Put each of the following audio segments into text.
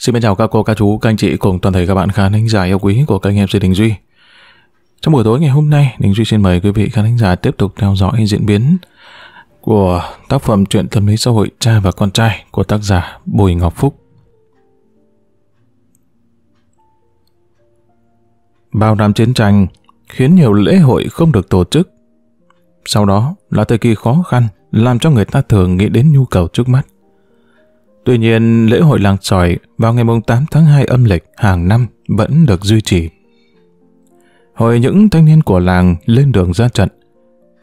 Xin chào các cô, các chú, các anh chị cùng toàn thể các bạn khán thính giả yêu quý của kênh MC Đình Duy. Trong buổi tối ngày hôm nay, Đình Duy xin mời quý vị khán thính giả tiếp tục theo dõi diễn biến của tác phẩm truyện tâm lý xã hội Cha và Con Trai của tác giả Bùi Ngọc Phúc. Bao năm chiến tranh khiến nhiều lễ hội không được tổ chức. Sau đó là thời kỳ khó khăn làm cho người ta thường nghĩ đến nhu cầu trước mắt. Tuy nhiên, lễ hội làng tròi vào ngày 8 tháng 2 âm lịch hàng năm vẫn được duy trì. Hồi những thanh niên của làng lên đường ra trận,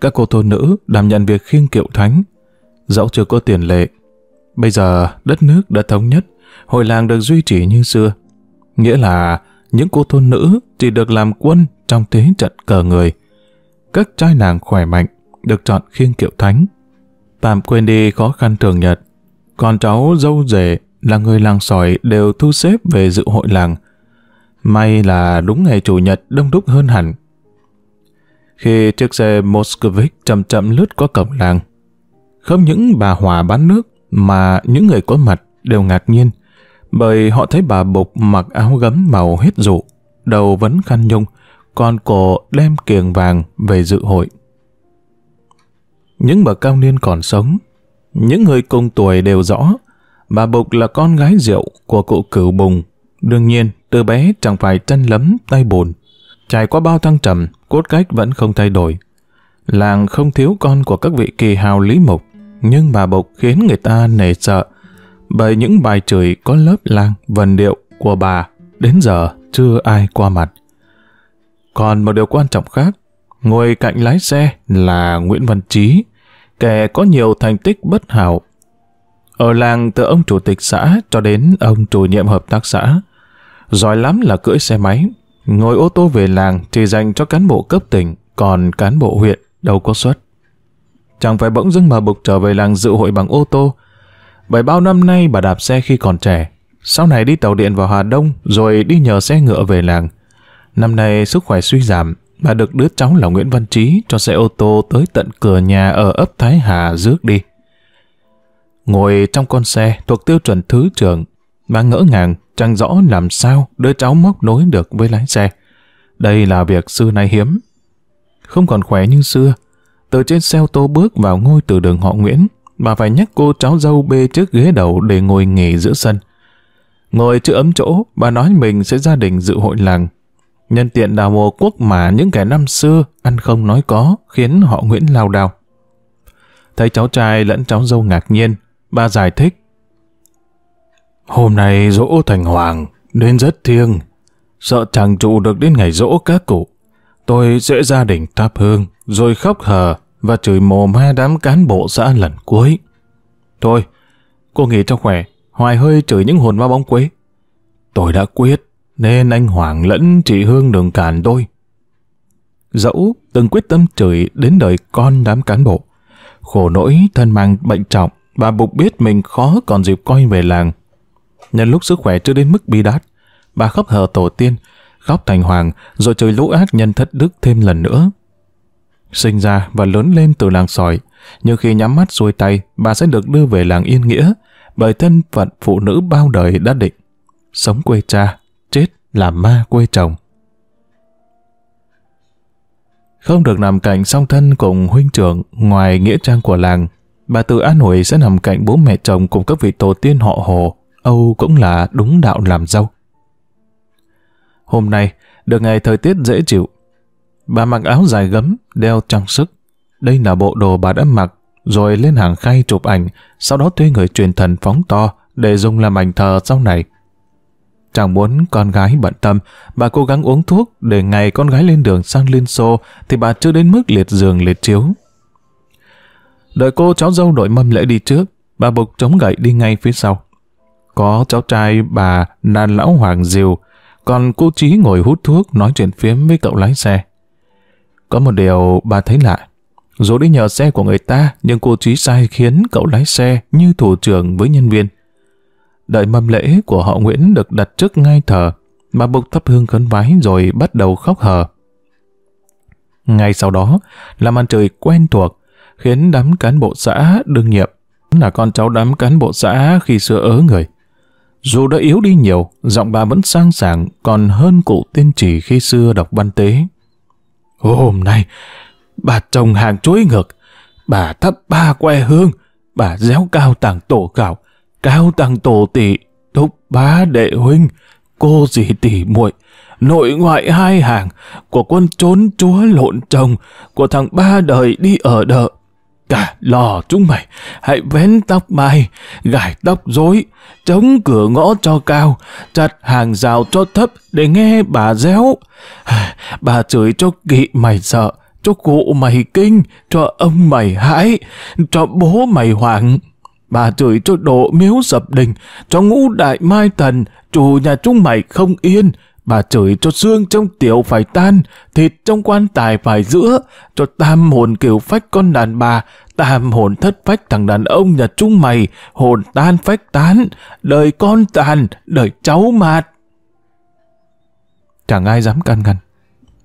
các cô thôn nữ đảm nhận việc khiêng kiệu thánh. Dẫu chưa có tiền lệ, bây giờ đất nước đã thống nhất, hội làng được duy trì như xưa. Nghĩa là những cô thôn nữ chỉ được làm quân trong thế trận cờ người. Các trai nàng khỏe mạnh được chọn khiêng kiệu thánh. Tạm quên đi khó khăn thường nhật, còn cháu dâu rể là người làng sỏi đều thu xếp về dự hội làng. May là đúng ngày Chủ nhật đông đúc hơn hẳn. Khi chiếc xe Moskvich chậm chậm lướt qua cổng làng, không những bà Hòa bán nước mà những người có mặt đều ngạc nhiên bởi họ thấy bà Bục mặc áo gấm màu hết rụ, đầu vấn khăn nhung, còn cổ đem kiềng vàng về dự hội. Những bậc cao niên còn sống những người cùng tuổi đều rõ, bà Bục là con gái rượu của cụ cửu bùng. Đương nhiên, từ bé chẳng phải chân lấm tay bùn. Trải qua bao thăng trầm, cốt cách vẫn không thay đổi. Làng không thiếu con của các vị kỳ hào lý mục, nhưng bà Bục khiến người ta nể sợ bởi những bài chửi có lớp lang vần điệu của bà đến giờ chưa ai qua mặt. Còn một điều quan trọng khác, ngồi cạnh lái xe là Nguyễn Văn Chí kẻ có nhiều thành tích bất hảo. Ở làng từ ông chủ tịch xã cho đến ông chủ nhiệm hợp tác xã, giỏi lắm là cưỡi xe máy, ngồi ô tô về làng chỉ dành cho cán bộ cấp tỉnh, còn cán bộ huyện đâu có suất. Chẳng phải bỗng dưng mà bục trở về làng dự hội bằng ô tô. Bởi bao năm nay bà đạp xe khi còn trẻ, sau này đi tàu điện vào Hà Đông rồi đi nhờ xe ngựa về làng. Năm nay sức khỏe suy giảm, bà được đứa cháu là Nguyễn Văn Trí cho xe ô tô tới tận cửa nhà ở ấp Thái Hà rước đi. Ngồi trong con xe thuộc tiêu chuẩn thứ trưởng, bà ngỡ ngàng chẳng rõ làm sao đứa cháu móc nối được với lái xe. Đây là việc xưa nay hiếm. Không còn khỏe như xưa, từ trên xe ô tô bước vào ngôi từ đường họ Nguyễn, bà phải nhắc cô cháu dâu bê trước ghế đầu để ngồi nghỉ giữa sân. Ngồi chưa ấm chỗ, bà nói mình sẽ gia đình dự hội làng, Nhân tiện đào mộ quốc mà những kẻ năm xưa ăn không nói có khiến họ Nguyễn lao đào. Thấy cháu trai lẫn cháu dâu ngạc nhiên, ba giải thích. Hôm nay dỗ thành hoàng, đến rất thiêng. Sợ chẳng trụ được đến ngày dỗ các cụ. Tôi sẽ gia đình tháp hương, rồi khóc hờ và chửi mồ hai đám cán bộ xã lần cuối. Thôi, cô nghỉ cho khỏe, hoài hơi chửi những hồn ma bóng quế. Tôi đã quyết, nên anh Hoàng lẫn chị Hương đừng cản tôi. Dẫu từng quyết tâm chửi đến đời con đám cán bộ, khổ nỗi thân mang bệnh trọng, bà Bục biết mình khó còn dịp quay về làng. Nhân lúc sức khỏe chưa đến mức bi đát, bà khóc hờ tổ tiên, khóc thành hoàng rồi trời lũ ác nhân thất đức thêm lần nữa. Sinh ra và lớn lên từ làng sỏi, nhưng khi nhắm mắt xuôi tay, bà sẽ được đưa về làng Yên Nghĩa, bởi thân phận phụ nữ bao đời đã định. Sống quê cha, là ma quê chồng. Không được nằm cạnh song thân cùng huynh trưởng ngoài nghĩa trang của làng, bà từ an ủi sẽ nằm cạnh bố mẹ chồng cùng các vị tổ tiên họ hồ, Âu cũng là đúng đạo làm dâu. Hôm nay, được ngày thời tiết dễ chịu, bà mặc áo dài gấm, đeo trang sức. Đây là bộ đồ bà đã mặc, rồi lên hàng khay chụp ảnh, sau đó thuê người truyền thần phóng to để dùng làm ảnh thờ sau này. Chẳng muốn con gái bận tâm, bà cố gắng uống thuốc để ngày con gái lên đường sang Liên Xô thì bà chưa đến mức liệt giường liệt chiếu. Đợi cô cháu dâu đội mâm lễ đi trước, bà bục chống gậy đi ngay phía sau. Có cháu trai bà đàn lão Hoàng Diều, còn cô Chí ngồi hút thuốc nói chuyện phiếm với cậu lái xe. Có một điều bà thấy lạ. Dù đi nhờ xe của người ta, nhưng cô Chí sai khiến cậu lái xe như thủ trưởng với nhân viên đợi mâm lễ của họ Nguyễn được đặt trước ngay thờ, bà Bục thắp hương khấn vái rồi bắt đầu khóc hờ. Ngay sau đó là màn trời quen thuộc, khiến đám cán bộ xã đương nhiệm, là con cháu đám cán bộ xã khi xưa ớ người. Dù đã yếu đi nhiều, giọng bà vẫn sang sảng còn hơn cụ tiên trì khi xưa đọc văn tế. Hôm nay, bà trồng hàng chuối ngược, bà thắp ba que hương, bà réo cao tàng tổ gạo, Cao tăng tổ tỷ, thúc bá đệ huynh, cô dì tỷ muội nội ngoại hai hàng, của quân trốn chúa lộn chồng, của thằng ba đời đi ở đợ. Cả lò chúng mày, hãy vén tóc mai, gải tóc rối, chống cửa ngõ cho cao, chặt hàng rào cho thấp để nghe bà réo. Bà chửi cho kỵ mày sợ, cho cụ mày kinh, cho ông mày hãi, cho bố mày hoảng bà chửi cho đổ miếu sập đình, cho ngũ đại mai thần, chủ nhà chúng mày không yên, bà chửi cho xương trong tiểu phải tan, thịt trong quan tài phải giữa, cho tam hồn kiểu phách con đàn bà, tam hồn thất phách thằng đàn ông nhà chúng mày, hồn tan phách tán, đời con tàn, đời cháu mạt. Chẳng ai dám can ngăn,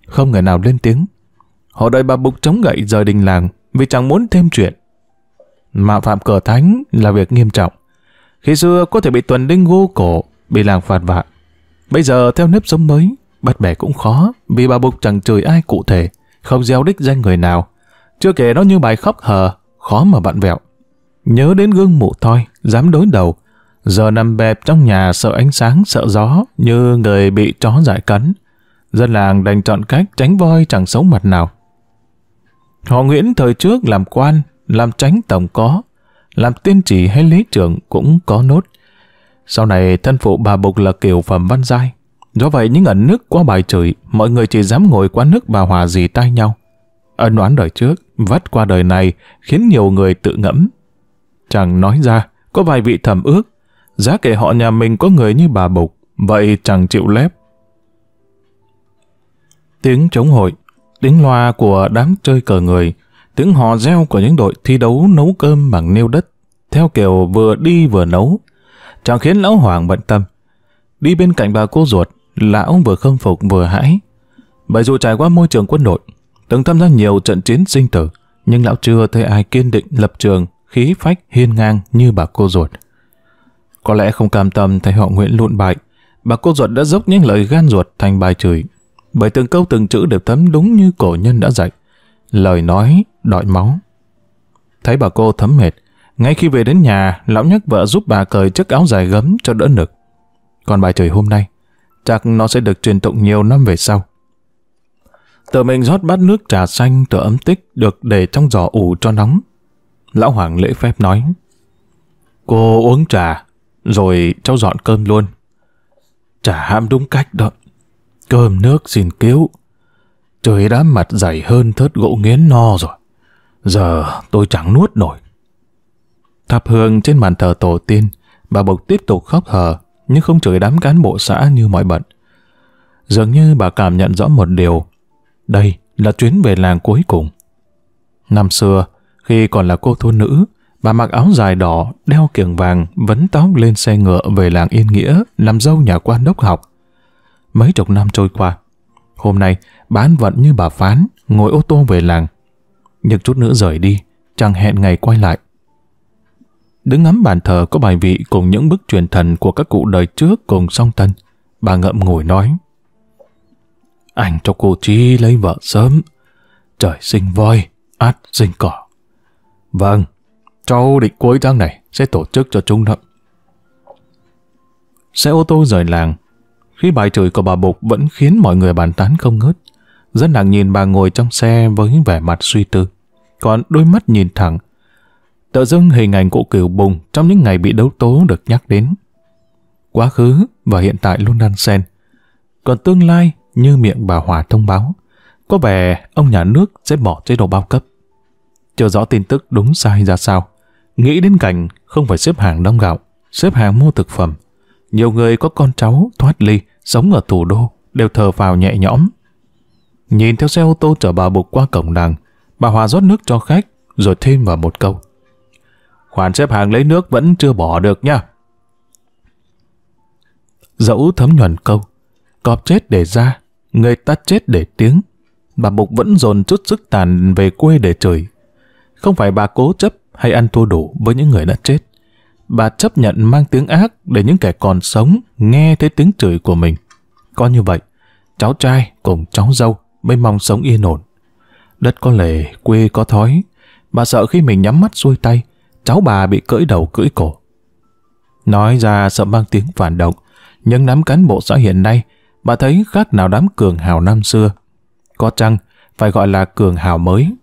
không người nào lên tiếng. Họ đợi bà bục chống gậy rời đình làng vì chẳng muốn thêm chuyện mạo phạm cờ thánh là việc nghiêm trọng. Khi xưa có thể bị tuần đinh gô cổ, bị làng phạt vạ. Bây giờ theo nếp sống mới, bắt bẻ cũng khó vì bà Bục chẳng chửi ai cụ thể, không gieo đích danh người nào. Chưa kể nó như bài khóc hờ, khó mà bạn vẹo. Nhớ đến gương mụ thôi, dám đối đầu. Giờ nằm bẹp trong nhà sợ ánh sáng, sợ gió như người bị chó giải cắn. Dân làng đành chọn cách tránh voi chẳng xấu mặt nào. Họ Nguyễn thời trước làm quan, làm tránh tổng có, làm tiên chỉ hay lý trưởng cũng có nốt. Sau này thân phụ bà Bục là kiểu phẩm văn giai. Do vậy những ẩn nước qua bài chửi, mọi người chỉ dám ngồi quán nước bà Hòa dì tay nhau. Ân oán đời trước, vắt qua đời này, khiến nhiều người tự ngẫm. Chẳng nói ra, có vài vị thầm ước, giá kể họ nhà mình có người như bà Bục, vậy chẳng chịu lép. Tiếng chống hội, tiếng loa của đám chơi cờ người, tiếng hò reo của những đội thi đấu nấu cơm bằng nêu đất, theo kiểu vừa đi vừa nấu, chẳng khiến lão Hoàng bận tâm. Đi bên cạnh bà cô ruột, lão vừa khâm phục vừa hãi. Bởi dù trải qua môi trường quân đội, từng tham gia nhiều trận chiến sinh tử, nhưng lão chưa thấy ai kiên định lập trường, khí phách hiên ngang như bà cô ruột. Có lẽ không cam tâm thấy họ Nguyễn lụn bại, bà cô ruột đã dốc những lời gan ruột thành bài chửi, bởi từng câu từng chữ đều thấm đúng như cổ nhân đã dạy lời nói đòi máu. Thấy bà cô thấm mệt, ngay khi về đến nhà, lão nhắc vợ giúp bà cởi chiếc áo dài gấm cho đỡ nực. Còn bài trời hôm nay, chắc nó sẽ được truyền tụng nhiều năm về sau. Tự mình rót bát nước trà xanh tự ấm tích được để trong giỏ ủ cho nóng. Lão Hoàng lễ phép nói, Cô uống trà, rồi cháu dọn cơm luôn. Trà ham đúng cách đó. Cơm nước xin cứu, trời đã mặt dày hơn thớt gỗ nghiến no rồi. Giờ tôi chẳng nuốt nổi. Thắp hương trên bàn thờ tổ tiên, bà Bộc tiếp tục khóc hờ, nhưng không chửi đám cán bộ xã như mọi bận. Dường như bà cảm nhận rõ một điều, đây là chuyến về làng cuối cùng. Năm xưa, khi còn là cô thôn nữ, bà mặc áo dài đỏ, đeo kiềng vàng, vấn tóc lên xe ngựa về làng Yên Nghĩa, làm dâu nhà quan đốc học. Mấy chục năm trôi qua, Hôm nay, bán vận như bà phán, ngồi ô tô về làng. Nhưng chút nữa rời đi, chẳng hẹn ngày quay lại. Đứng ngắm bàn thờ có bài vị cùng những bức truyền thần của các cụ đời trước cùng song tân, bà ngậm ngồi nói. Anh cho cô chi lấy vợ sớm, trời sinh voi, át sinh cỏ. Vâng, cháu định cuối tháng này sẽ tổ chức cho chúng nó. Xe ô tô rời làng, khi bài chửi của bà Bục vẫn khiến mọi người bàn tán không ngớt. Dân làng nhìn bà ngồi trong xe với vẻ mặt suy tư. Còn đôi mắt nhìn thẳng. Tự dưng hình ảnh cụ cửu bùng trong những ngày bị đấu tố được nhắc đến. Quá khứ và hiện tại luôn đang xen. Còn tương lai như miệng bà Hòa thông báo. Có vẻ ông nhà nước sẽ bỏ chế độ bao cấp. chờ rõ tin tức đúng sai ra sao. Nghĩ đến cảnh không phải xếp hàng đông gạo, xếp hàng mua thực phẩm. Nhiều người có con cháu thoát ly, sống ở thủ đô, đều thờ vào nhẹ nhõm. Nhìn theo xe ô tô chở bà Bục qua cổng làng, bà Hòa rót nước cho khách, rồi thêm vào một câu. Khoản xếp hàng lấy nước vẫn chưa bỏ được nha. Dẫu thấm nhuần câu, cọp chết để ra, người ta chết để tiếng. Bà Bục vẫn dồn chút sức tàn về quê để chửi. Không phải bà cố chấp hay ăn thua đủ với những người đã chết bà chấp nhận mang tiếng ác để những kẻ còn sống nghe thấy tiếng chửi của mình. Có như vậy, cháu trai cùng cháu dâu mới mong sống yên ổn. Đất có lề, quê có thói. Bà sợ khi mình nhắm mắt xuôi tay, cháu bà bị cưỡi đầu cưỡi cổ. Nói ra sợ mang tiếng phản động, nhưng đám cán bộ xã hiện nay, bà thấy khác nào đám cường hào năm xưa. Có chăng, phải gọi là cường hào mới.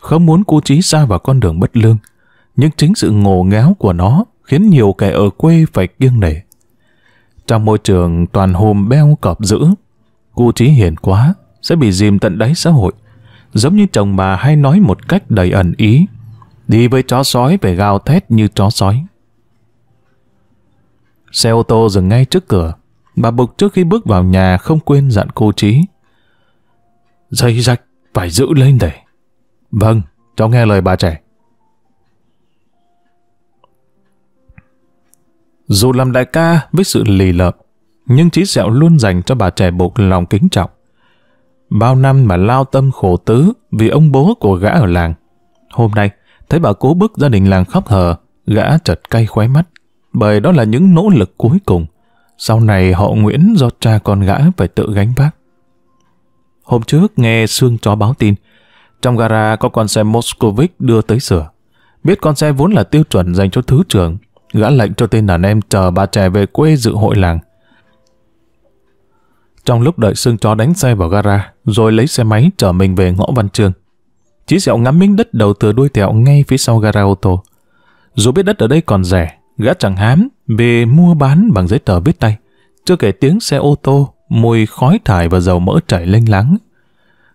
Không muốn cú trí xa vào con đường bất lương, nhưng chính sự ngổ ngáo của nó khiến nhiều kẻ ở quê phải kiêng nể. Trong môi trường toàn hùm beo cọp dữ, cu trí hiền quá sẽ bị dìm tận đáy xã hội, giống như chồng bà hay nói một cách đầy ẩn ý, đi với chó sói về gào thét như chó sói. Xe ô tô dừng ngay trước cửa, bà Bục trước khi bước vào nhà không quên dặn cô Trí. Dây rách phải giữ lên để. Vâng, cháu nghe lời bà trẻ. Dù làm đại ca với sự lì lợm, nhưng trí sẹo luôn dành cho bà trẻ buộc lòng kính trọng. Bao năm mà lao tâm khổ tứ vì ông bố của gã ở làng. Hôm nay, thấy bà cố bức gia đình làng khóc hờ, gã chật cay khóe mắt, bởi đó là những nỗ lực cuối cùng. Sau này họ Nguyễn do cha con gã phải tự gánh vác. Hôm trước nghe Sương chó báo tin, trong gara có con xe Moscovic đưa tới sửa. Biết con xe vốn là tiêu chuẩn dành cho thứ trưởng, gã lệnh cho tên đàn em chờ bà trẻ về quê dự hội làng. Trong lúc đợi xương chó đánh xe vào gara, rồi lấy xe máy chở mình về ngõ văn trường. Chí sẹo ngắm miếng đất đầu từ đuôi tẹo ngay phía sau gara ô tô. Dù biết đất ở đây còn rẻ, gã chẳng hám vì mua bán bằng giấy tờ viết tay. Chưa kể tiếng xe ô tô, mùi khói thải và dầu mỡ chảy lênh láng.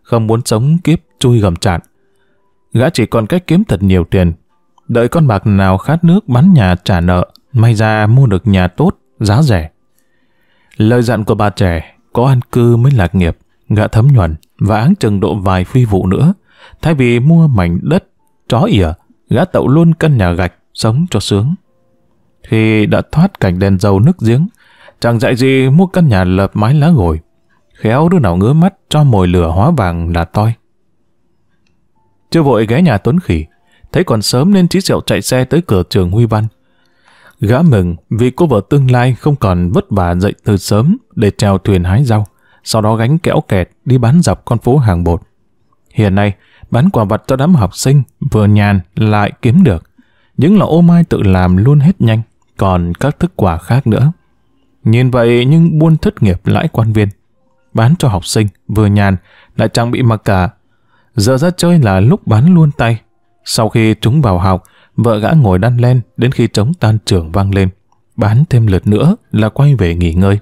Không muốn sống kiếp chui gầm chạn. Gã chỉ còn cách kiếm thật nhiều tiền đợi con bạc nào khát nước bán nhà trả nợ, may ra mua được nhà tốt, giá rẻ. Lời dặn của bà trẻ, có an cư mới lạc nghiệp, gã thấm nhuần và áng chừng độ vài phi vụ nữa. Thay vì mua mảnh đất, chó ỉa, gã tậu luôn căn nhà gạch, sống cho sướng. Khi đã thoát cảnh đèn dầu nước giếng, chẳng dạy gì mua căn nhà lợp mái lá gồi. Khéo đứa nào ngứa mắt cho mồi lửa hóa vàng là toi. Chưa vội ghé nhà Tuấn Khỉ, thấy còn sớm nên trí sẹo chạy xe tới cửa trường Huy Văn. Gã mừng vì cô vợ tương lai không còn vất vả dậy từ sớm để trèo thuyền hái rau, sau đó gánh kéo kẹt đi bán dọc con phố hàng bột. Hiện nay, bán quả vặt cho đám học sinh vừa nhàn lại kiếm được. Những lọ ô mai tự làm luôn hết nhanh, còn các thức quả khác nữa. Nhìn vậy nhưng buôn thất nghiệp lãi quan viên. Bán cho học sinh vừa nhàn lại chẳng bị mặc cả. Giờ ra chơi là lúc bán luôn tay, sau khi chúng vào học, vợ gã ngồi đan len đến khi trống tan trường vang lên. Bán thêm lượt nữa là quay về nghỉ ngơi.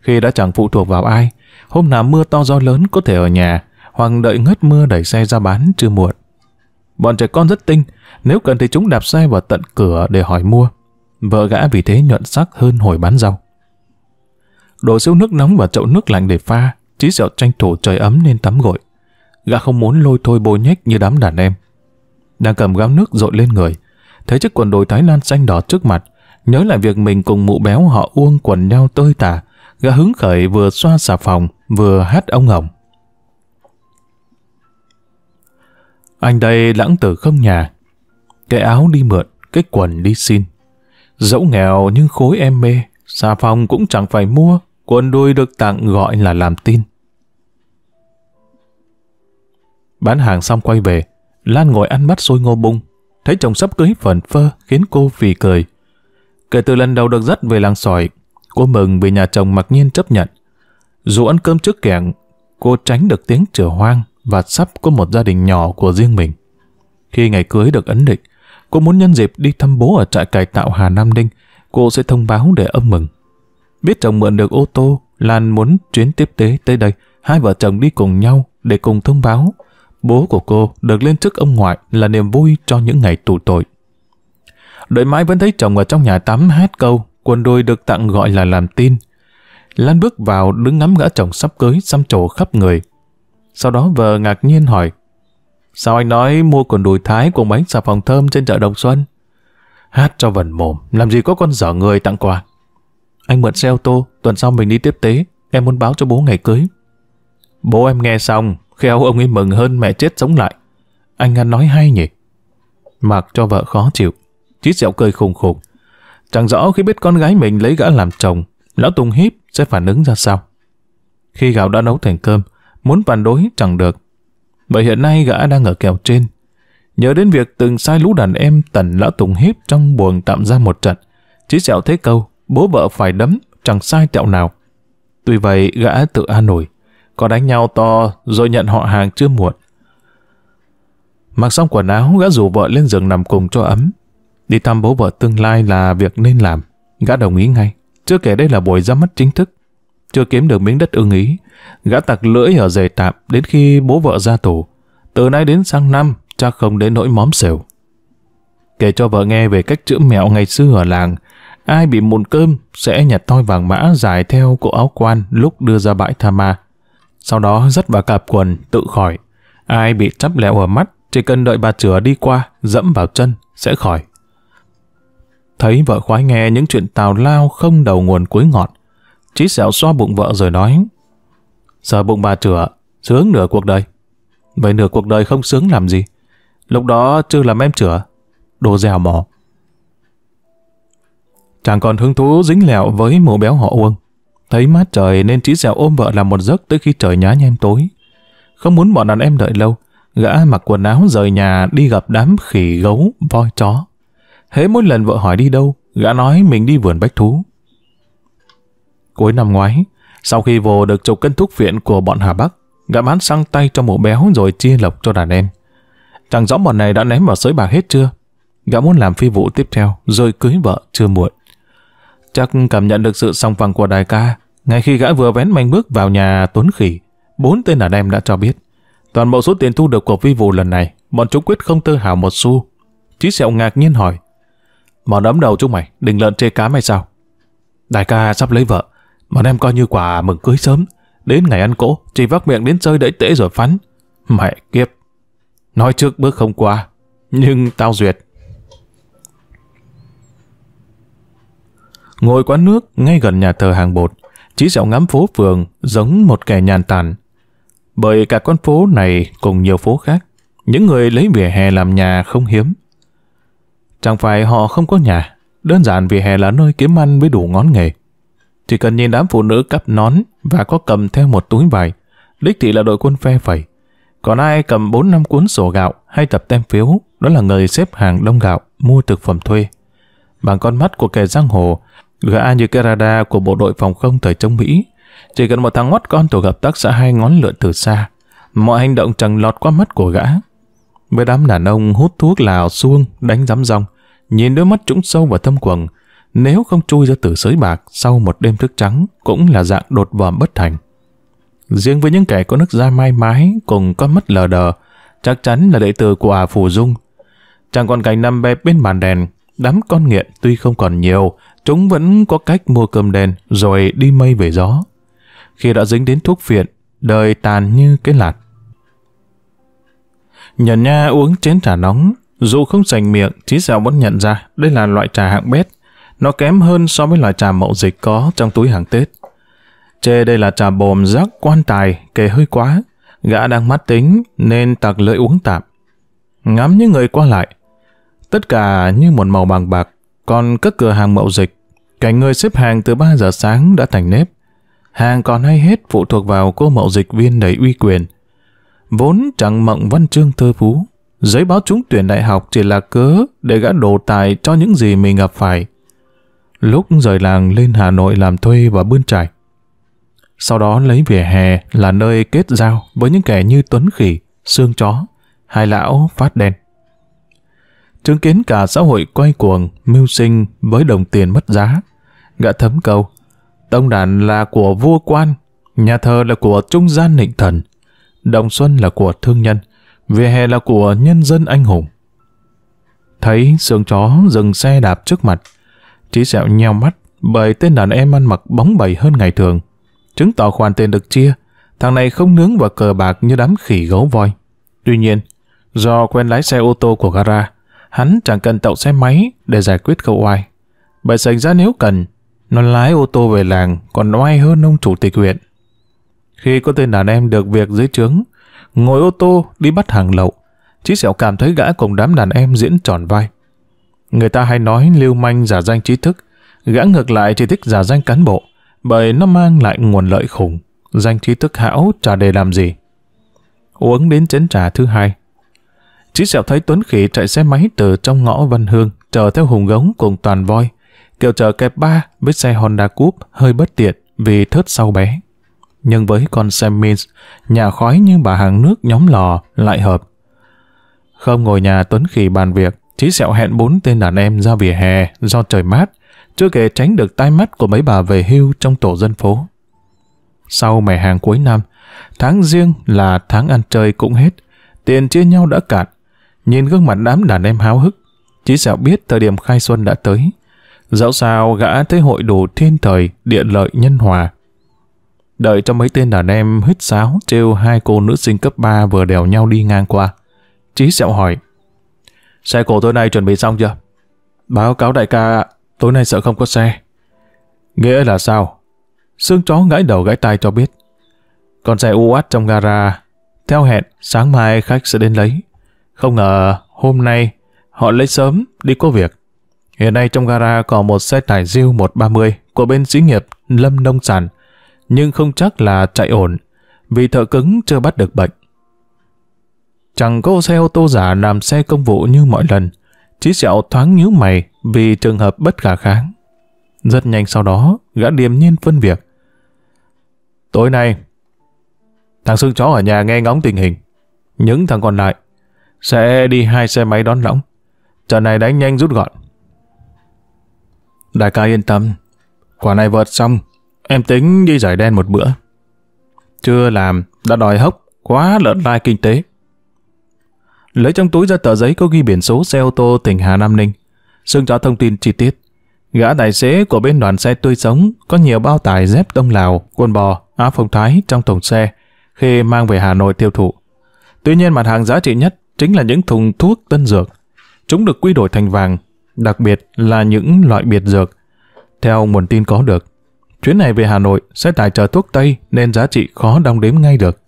Khi đã chẳng phụ thuộc vào ai, hôm nào mưa to gió lớn có thể ở nhà, hoặc đợi ngất mưa đẩy xe ra bán chưa muộn. Bọn trẻ con rất tinh, nếu cần thì chúng đạp xe vào tận cửa để hỏi mua. Vợ gã vì thế nhuận sắc hơn hồi bán rau. Đổ siêu nước nóng vào chậu nước lạnh để pha, chí sẹo tranh thủ trời ấm nên tắm gội. Gã không muốn lôi thôi bôi nhách như đám đàn em đang cầm gáo nước dội lên người. Thấy chiếc quần đồi Thái Lan xanh đỏ trước mặt, nhớ lại việc mình cùng mụ béo họ uông quần nhau tơi tả, gã hứng khởi vừa xoa xà phòng, vừa hát ông ngỏng. Anh đây lãng tử không nhà, cái áo đi mượn, cái quần đi xin. Dẫu nghèo nhưng khối em mê, xà phòng cũng chẳng phải mua, quần đôi được tặng gọi là làm tin. Bán hàng xong quay về, Lan ngồi ăn bát xôi ngô bung, thấy chồng sắp cưới phần phơ khiến cô phì cười. Kể từ lần đầu được dắt về làng sỏi, cô mừng vì nhà chồng mặc nhiên chấp nhận. Dù ăn cơm trước kẹn, cô tránh được tiếng chửa hoang và sắp có một gia đình nhỏ của riêng mình. Khi ngày cưới được ấn định, cô muốn nhân dịp đi thăm bố ở trại cải tạo Hà Nam Ninh, cô sẽ thông báo để âm mừng. Biết chồng mượn được ô tô, Lan muốn chuyến tiếp tế tới đây, hai vợ chồng đi cùng nhau để cùng thông báo bố của cô được lên chức ông ngoại là niềm vui cho những ngày tù tội. Đợi mãi vẫn thấy chồng ở trong nhà tắm hát câu, quần đùi được tặng gọi là làm tin. Lan bước vào đứng ngắm gã chồng sắp cưới xăm trổ khắp người. Sau đó vợ ngạc nhiên hỏi, Sao anh nói mua quần đùi thái cùng bánh xà phòng thơm trên chợ Đồng Xuân? Hát cho vần mồm, làm gì có con dở người tặng quà. Anh mượn xe ô tô, tuần sau mình đi tiếp tế, em muốn báo cho bố ngày cưới. Bố em nghe xong, Khéo ông ấy mừng hơn mẹ chết sống lại. Anh ăn nói hay nhỉ? Mặc cho vợ khó chịu. chí dẹo cười khùng khùng. Chẳng rõ khi biết con gái mình lấy gã làm chồng, lão Tùng hiếp sẽ phản ứng ra sao. Khi gạo đã nấu thành cơm, muốn phản đối chẳng được. Bởi hiện nay gã đang ở kèo trên. Nhớ đến việc từng sai lũ đàn em tần lão Tùng hiếp trong buồng tạm ra một trận. Chí sẹo thế câu, bố vợ phải đấm, chẳng sai tẹo nào. Tuy vậy, gã tự an nổi có đánh nhau to rồi nhận họ hàng chưa muộn. Mặc xong quần áo, gã rủ vợ lên giường nằm cùng cho ấm. Đi thăm bố vợ tương lai là việc nên làm. Gã đồng ý ngay. Chưa kể đây là buổi ra mắt chính thức. Chưa kiếm được miếng đất ưng ý. Gã tặc lưỡi ở dề tạm đến khi bố vợ ra tù. Từ nay đến sang năm, cha không đến nỗi móm xều. Kể cho vợ nghe về cách chữa mẹo ngày xưa ở làng. Ai bị mụn cơm sẽ nhặt toi vàng mã dài theo cổ áo quan lúc đưa ra bãi Tha Ma sau đó rất vào cạp quần, tự khỏi. Ai bị chắp lẹo ở mắt, chỉ cần đợi bà chửa đi qua, dẫm vào chân, sẽ khỏi. Thấy vợ khoái nghe những chuyện tào lao không đầu nguồn cuối ngọt, Chí sẹo xoa bụng vợ rồi nói Sờ bụng bà chửa, sướng nửa cuộc đời. Vậy nửa cuộc đời không sướng làm gì? Lúc đó chưa làm em chửa, đồ dẻo mỏ. Chàng còn hứng thú dính lẹo với mụ béo họ Uông. Thấy mát trời nên trí dẻo ôm vợ làm một giấc tới khi trời nhá nhem tối. Không muốn bọn đàn em đợi lâu, gã mặc quần áo rời nhà đi gặp đám khỉ gấu, voi chó. Hễ mỗi lần vợ hỏi đi đâu, gã nói mình đi vườn bách thú. Cuối năm ngoái, sau khi vô được chục cân thuốc viện của bọn Hà Bắc, gã bán xăng tay cho mụ béo rồi chia lộc cho đàn em. Chẳng rõ bọn này đã ném vào sới bạc hết chưa? Gã muốn làm phi vụ tiếp theo, rồi cưới vợ chưa muộn. Chắc cảm nhận được sự song phẳng của đại ca, ngay khi gã vừa vén manh bước vào nhà Tuấn Khỉ, bốn tên đàn em đã cho biết. Toàn bộ số tiền thu được của vi vụ lần này, bọn chúng quyết không tư hào một xu. Chí sẹo ngạc nhiên hỏi, Mỏ đấm đầu chúng mày, định lợn chê cá hay sao? Đại ca sắp lấy vợ, bọn em coi như quả mừng cưới sớm. Đến ngày ăn cỗ, chỉ vác miệng đến chơi đẩy tễ rồi phắn. Mẹ kiếp! Nói trước bước không qua, nhưng tao duyệt. ngồi quán nước ngay gần nhà thờ hàng bột, chỉ dạo ngắm phố phường giống một kẻ nhàn tản. Bởi cả con phố này cùng nhiều phố khác, những người lấy vỉa hè làm nhà không hiếm. Chẳng phải họ không có nhà, đơn giản vỉa hè là nơi kiếm ăn với đủ ngón nghề. Chỉ cần nhìn đám phụ nữ cắp nón và có cầm theo một túi vải, đích thị là đội quân phe phẩy. Còn ai cầm 4 năm cuốn sổ gạo hay tập tem phiếu, đó là người xếp hàng đông gạo, mua thực phẩm thuê. Bằng con mắt của kẻ giang hồ, Gã như cái radar của bộ đội phòng không thời chống Mỹ. Chỉ cần một thằng ngoắt con tổ hợp tác xã hai ngón lượn từ xa, mọi hành động chẳng lọt qua mắt của gã. Với đám đàn ông hút thuốc lào xuông, đánh giám rong, nhìn đôi mắt trũng sâu và thâm quầng, nếu không chui ra từ sới bạc sau một đêm thức trắng cũng là dạng đột vòm bất thành. Riêng với những kẻ có nước da mai mái cùng có mắt lờ đờ, chắc chắn là đệ tử của à Phù Dung. Chẳng còn cảnh nằm bẹp bên bàn đèn, đám con nghiện tuy không còn nhiều chúng vẫn có cách mua cơm đen rồi đi mây về gió. Khi đã dính đến thuốc phiện, đời tàn như cái lạt. Nhận nha uống chén trà nóng, dù không sành miệng, chí dạo vẫn nhận ra đây là loại trà hạng bét. Nó kém hơn so với loại trà mậu dịch có trong túi hàng Tết. Chê đây là trà bồm rác quan tài, kề hơi quá. Gã đang mắt tính nên tặc lưỡi uống tạm. Ngắm những người qua lại. Tất cả như một màu bằng bạc, còn các cửa hàng mậu dịch, cảnh người xếp hàng từ 3 giờ sáng đã thành nếp. Hàng còn hay hết phụ thuộc vào cô mậu dịch viên đầy uy quyền. Vốn chẳng mộng văn chương thơ phú, giấy báo trúng tuyển đại học chỉ là cớ để gã đổ tài cho những gì mình gặp phải. Lúc rời làng lên Hà Nội làm thuê và bươn trải. Sau đó lấy vỉa hè là nơi kết giao với những kẻ như Tuấn Khỉ, Sương Chó, Hai Lão, Phát Đen chứng kiến cả xã hội quay cuồng, mưu sinh với đồng tiền mất giá. Gã thấm câu, tông đàn là của vua quan, nhà thờ là của trung gian nịnh thần, đồng xuân là của thương nhân, vỉa hè là của nhân dân anh hùng. Thấy sương chó dừng xe đạp trước mặt, trí sẹo nheo mắt bởi tên đàn em ăn mặc bóng bẩy hơn ngày thường, chứng tỏ khoản tiền được chia, thằng này không nướng vào cờ bạc như đám khỉ gấu voi. Tuy nhiên, do quen lái xe ô tô của gara, Hắn chẳng cần tậu xe máy để giải quyết khâu oai. Bởi xảy ra nếu cần, nó lái ô tô về làng còn oai hơn ông chủ tịch huyện. Khi có tên đàn em được việc dưới trướng, ngồi ô tô đi bắt hàng lậu, Chí Sẹo cảm thấy gã cùng đám đàn em diễn tròn vai. Người ta hay nói lưu manh giả danh trí thức, gã ngược lại chỉ thích giả danh cán bộ, bởi nó mang lại nguồn lợi khủng, danh trí thức hảo chả để làm gì. Uống đến chén trà thứ hai, Chí sẹo thấy Tuấn Khỉ chạy xe máy từ trong ngõ văn Hương, chờ theo Hùng Gống cùng toàn voi. Kiều chờ kẹp ba với xe Honda Coupe hơi bất tiện vì thớt sau bé. Nhưng với con xe Mins, nhà khói như bà hàng nước nhóm lò lại hợp. Không ngồi nhà Tuấn Khỉ bàn việc, Chí sẹo hẹn bốn tên đàn em ra vỉa hè do trời mát, chưa kể tránh được tai mắt của mấy bà về hưu trong tổ dân phố. Sau mẻ hàng cuối năm, tháng riêng là tháng ăn chơi cũng hết, tiền chia nhau đã cạn, Nhìn gương mặt đám đàn em háo hức, chỉ sẹo biết thời điểm khai xuân đã tới. Dẫu sao gã tới hội đủ thiên thời, địa lợi nhân hòa. Đợi cho mấy tên đàn em hít sáo trêu hai cô nữ sinh cấp 3 vừa đèo nhau đi ngang qua. Chí sẹo hỏi, xe cổ tối nay chuẩn bị xong chưa? Báo cáo đại ca, tối nay sợ không có xe. Nghĩa là sao? Sương chó gãi đầu gãi tai cho biết. Còn xe u át trong gara, theo hẹn sáng mai khách sẽ đến lấy. Không ngờ hôm nay họ lấy sớm đi có việc. Hiện nay trong gara còn một xe tải riêu 130 của bên xí nghiệp Lâm Nông Sản, nhưng không chắc là chạy ổn vì thợ cứng chưa bắt được bệnh. Chẳng có xe ô tô giả làm xe công vụ như mọi lần, chí sẹo thoáng nhíu mày vì trường hợp bất khả kháng. Rất nhanh sau đó, gã điềm nhiên phân việc. Tối nay, thằng xương chó ở nhà nghe ngóng tình hình. Những thằng còn lại sẽ đi hai xe máy đón lõng. Trận này đánh nhanh rút gọn. Đại ca yên tâm. Quả này vượt xong, em tính đi giải đen một bữa. Chưa làm, đã đòi hốc, quá lợn lai kinh tế. Lấy trong túi ra tờ giấy có ghi biển số xe ô tô tỉnh Hà Nam Ninh. Sương cho thông tin chi tiết. Gã tài xế của bên đoàn xe tươi sống có nhiều bao tải dép đông Lào, quần bò, áo phông thái trong thùng xe khi mang về Hà Nội tiêu thụ. Tuy nhiên mặt hàng giá trị nhất chính là những thùng thuốc tân dược. Chúng được quy đổi thành vàng, đặc biệt là những loại biệt dược. Theo nguồn tin có được, chuyến này về Hà Nội sẽ tài trợ thuốc Tây nên giá trị khó đong đếm ngay được.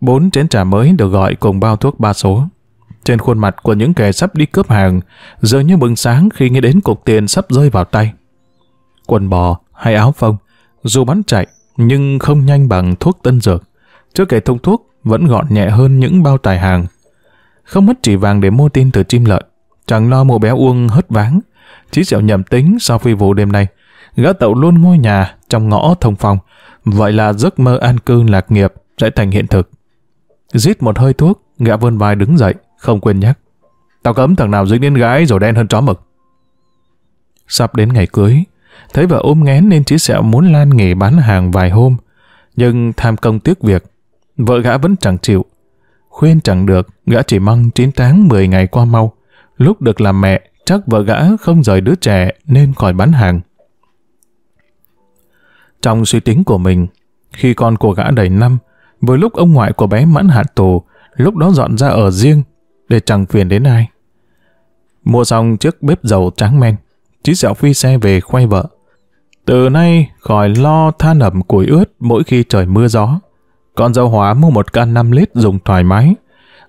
Bốn chén trà mới được gọi cùng bao thuốc ba số. Trên khuôn mặt của những kẻ sắp đi cướp hàng, dường như bừng sáng khi nghe đến cục tiền sắp rơi vào tay. Quần bò hay áo phông, dù bắn chạy nhưng không nhanh bằng thuốc tân dược. trước kể thông thuốc vẫn gọn nhẹ hơn những bao tài hàng không mất chỉ vàng để mua tin từ chim lợn. Chẳng lo mụ bé Uông hất váng. Chí sẹo nhầm tính sau phi vụ đêm nay. Gã tậu luôn ngôi nhà trong ngõ thông phòng. Vậy là giấc mơ an cư lạc nghiệp sẽ thành hiện thực. Rít một hơi thuốc, gã vươn vai đứng dậy, không quên nhắc. Tao cấm thằng nào dính đến gái rồi đen hơn chó mực. Sắp đến ngày cưới, thấy vợ ôm ngén nên chí sẹo muốn lan nghề bán hàng vài hôm. Nhưng tham công tiếc việc, vợ gã vẫn chẳng chịu khuyên chẳng được, gã chỉ mong 9 tháng 10 ngày qua mau. Lúc được làm mẹ, chắc vợ gã không rời đứa trẻ nên khỏi bán hàng. Trong suy tính của mình, khi con của gã đầy năm, với lúc ông ngoại của bé mãn hạn tù, lúc đó dọn ra ở riêng, để chẳng phiền đến ai. Mua xong chiếc bếp dầu trắng men, chí dạo phi xe về khoe vợ. Từ nay khỏi lo than ẩm củi ướt mỗi khi trời mưa gió. Con dâu hóa mua một can 5 lít dùng thoải mái.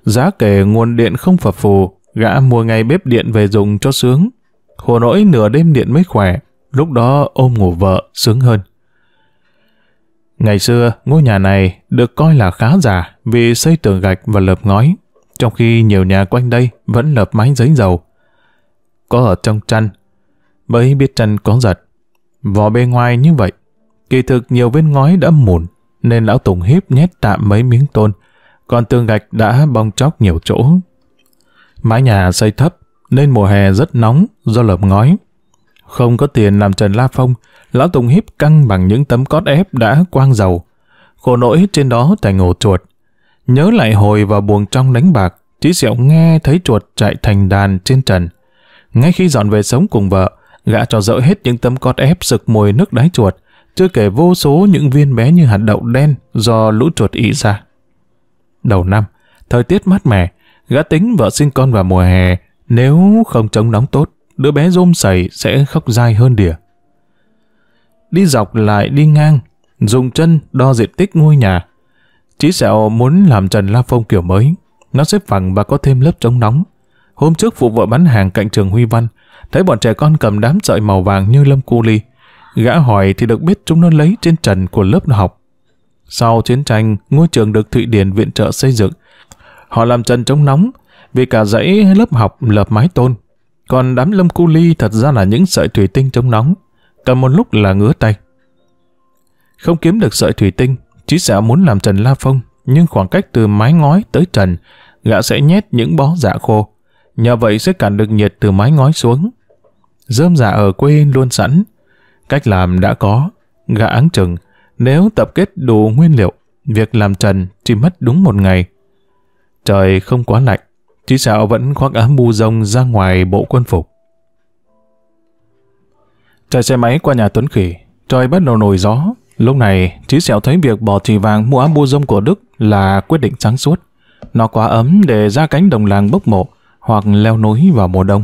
Giá kể nguồn điện không phập phù, gã mua ngay bếp điện về dùng cho sướng. Khổ nỗi nửa đêm điện mới khỏe, lúc đó ôm ngủ vợ sướng hơn. Ngày xưa, ngôi nhà này được coi là khá giả vì xây tường gạch và lợp ngói, trong khi nhiều nhà quanh đây vẫn lợp mái giấy dầu. Có ở trong chăn, mới biết chăn có giật. Vỏ bên ngoài như vậy, kỳ thực nhiều bên ngói đã mùn, nên lão Tùng hiếp nhét tạm mấy miếng tôn, còn tường gạch đã bong chóc nhiều chỗ. Mái nhà xây thấp, nên mùa hè rất nóng do lợp ngói. Không có tiền làm trần la phong, lão Tùng hiếp căng bằng những tấm cót ép đã quang dầu. Khổ nỗi trên đó thành ổ chuột. Nhớ lại hồi vào buồng trong đánh bạc, Chí Diệu nghe thấy chuột chạy thành đàn trên trần. Ngay khi dọn về sống cùng vợ, gã cho dỡ hết những tấm cót ép sực mùi nước đáy chuột, chưa kể vô số những viên bé như hạt đậu đen do lũ chuột ý ra. Đầu năm, thời tiết mát mẻ, gã tính vợ sinh con vào mùa hè, nếu không chống nóng tốt, đứa bé rôm sẩy sẽ khóc dai hơn đỉa. Đi dọc lại đi ngang, dùng chân đo diện tích ngôi nhà. Chí sẹo muốn làm trần la phông kiểu mới, nó xếp phẳng và có thêm lớp chống nóng. Hôm trước phụ vợ bán hàng cạnh trường Huy Văn, thấy bọn trẻ con cầm đám sợi màu vàng như lâm cu ly, Gã hỏi thì được biết chúng nó lấy trên trần của lớp học. Sau chiến tranh, ngôi trường được Thụy Điển viện trợ xây dựng. Họ làm trần chống nóng, vì cả dãy lớp học lợp mái tôn. Còn đám lâm cu ly thật ra là những sợi thủy tinh chống nóng, cầm một lúc là ngứa tay. Không kiếm được sợi thủy tinh, chí xạ muốn làm trần la phong, nhưng khoảng cách từ mái ngói tới trần, gã sẽ nhét những bó dạ khô. Nhờ vậy sẽ cản được nhiệt từ mái ngói xuống. Dơm dạ ở quê luôn sẵn, Cách làm đã có, gã áng chừng, nếu tập kết đủ nguyên liệu, việc làm trần chỉ mất đúng một ngày. Trời không quá lạnh, chí xạo vẫn khoác áo bu rông ra ngoài bộ quân phục. Chạy xe máy qua nhà Tuấn Khỉ, trời bắt đầu nổi gió. Lúc này, chí Sẹo thấy việc bỏ trì vàng mua áo bu rông của Đức là quyết định sáng suốt. Nó quá ấm để ra cánh đồng làng bốc mộ hoặc leo núi vào mùa đông.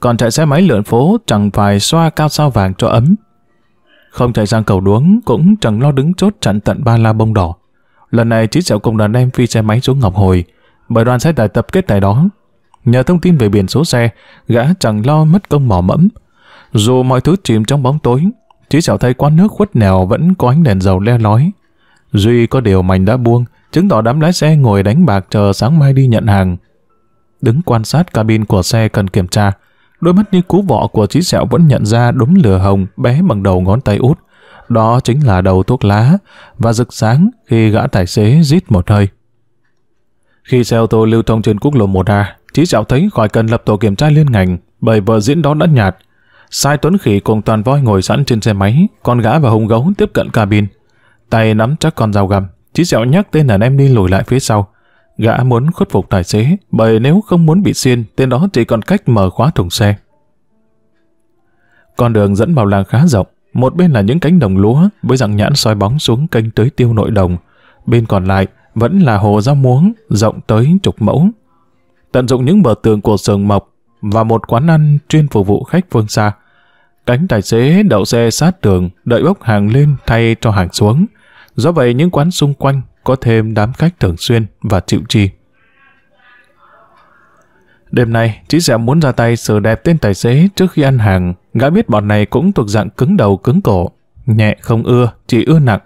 Còn chạy xe máy lượn phố chẳng phải xoa cao sao vàng cho ấm, không chạy sang cầu đuống, cũng chẳng lo đứng chốt chặn tận ba la bông đỏ. Lần này chỉ sẹo cùng đàn em phi xe máy xuống Ngọc Hồi, bởi đoàn xe đại tập kết tại đó. Nhờ thông tin về biển số xe, gã chẳng lo mất công mỏ mẫm. Dù mọi thứ chìm trong bóng tối, chỉ sẹo thấy quán nước khuất nèo vẫn có ánh đèn dầu le lói. Duy có điều mảnh đã buông, chứng tỏ đám lái xe ngồi đánh bạc chờ sáng mai đi nhận hàng. Đứng quan sát cabin của xe cần kiểm tra, Đôi mắt như cú vọ của trí sẹo vẫn nhận ra đúng lửa hồng bé bằng đầu ngón tay út. Đó chính là đầu thuốc lá và rực sáng khi gã tài xế rít một hơi. Khi xe ô tô lưu thông trên quốc lộ 1A, trí sẹo thấy khỏi cần lập tổ kiểm tra liên ngành bởi vợ diễn đó đã nhạt. Sai Tuấn Khỉ cùng toàn voi ngồi sẵn trên xe máy, con gã và hung gấu tiếp cận cabin. Tay nắm chắc con dao găm, trí sẹo nhắc tên đàn em đi lùi lại phía sau. Gã muốn khuất phục tài xế, bởi nếu không muốn bị xiên, tên đó chỉ còn cách mở khóa thùng xe. Con đường dẫn vào làng khá rộng, một bên là những cánh đồng lúa với dạng nhãn soi bóng xuống kênh tưới tiêu nội đồng, bên còn lại vẫn là hồ rau muống rộng tới chục mẫu. Tận dụng những bờ tường của sườn mộc và một quán ăn chuyên phục vụ khách phương xa. Cánh tài xế đậu xe sát tường đợi bốc hàng lên thay cho hàng xuống. Do vậy những quán xung quanh có thêm đám khách thường xuyên và chịu chi. Đêm nay, chị Dẹo muốn ra tay sờ đẹp tên tài xế trước khi ăn hàng. Gã biết bọn này cũng thuộc dạng cứng đầu cứng cổ. Nhẹ không ưa, chỉ ưa nặng.